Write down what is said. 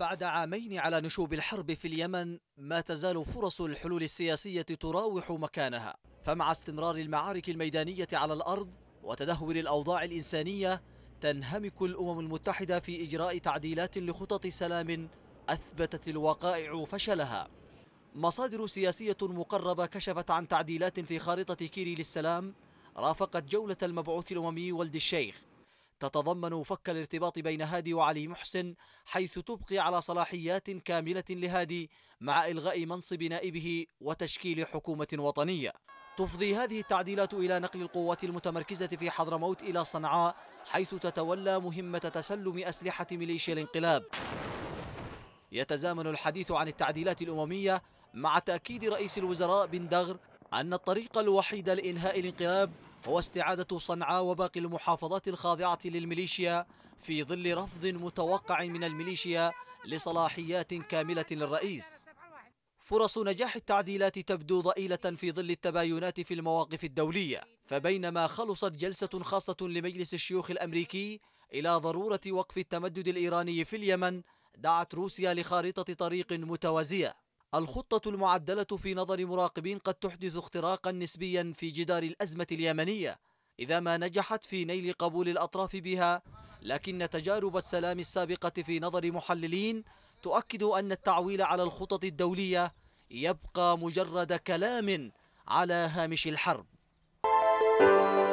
بعد عامين على نشوب الحرب في اليمن ما تزال فرص الحلول السياسية تراوح مكانها فمع استمرار المعارك الميدانية على الأرض وتدهور الأوضاع الإنسانية تنهمك الأمم المتحدة في إجراء تعديلات لخطط سلام أثبتت الوقائع فشلها مصادر سياسية مقربة كشفت عن تعديلات في خارطة كيري للسلام رافقت جولة المبعوث الأممي والد الشيخ تتضمن فك الارتباط بين هادي وعلي محسن حيث تبقي على صلاحيات كاملة لهادي مع إلغاء منصب نائبه وتشكيل حكومة وطنية تفضي هذه التعديلات إلى نقل القوات المتمركزة في حضرموت إلى صنعاء حيث تتولى مهمة تسلم أسلحة ميليشيا الانقلاب يتزامن الحديث عن التعديلات الأممية مع تأكيد رئيس الوزراء بن دغر أن الطريق الوحيد لإنهاء الانقلاب هو استعادة صنعاء وباقي المحافظات الخاضعة للميليشيا في ظل رفض متوقع من الميليشيا لصلاحيات كاملة للرئيس فرص نجاح التعديلات تبدو ضئيلة في ظل التباينات في المواقف الدولية فبينما خلصت جلسة خاصة لمجلس الشيوخ الأمريكي إلى ضرورة وقف التمدد الإيراني في اليمن دعت روسيا لخارطة طريق متوازية الخطة المعدلة في نظر مراقبين قد تحدث اختراقا نسبيا في جدار الأزمة اليمنية إذا ما نجحت في نيل قبول الأطراف بها لكن تجارب السلام السابقة في نظر محللين تؤكد أن التعويل على الخطط الدولية يبقى مجرد كلام على هامش الحرب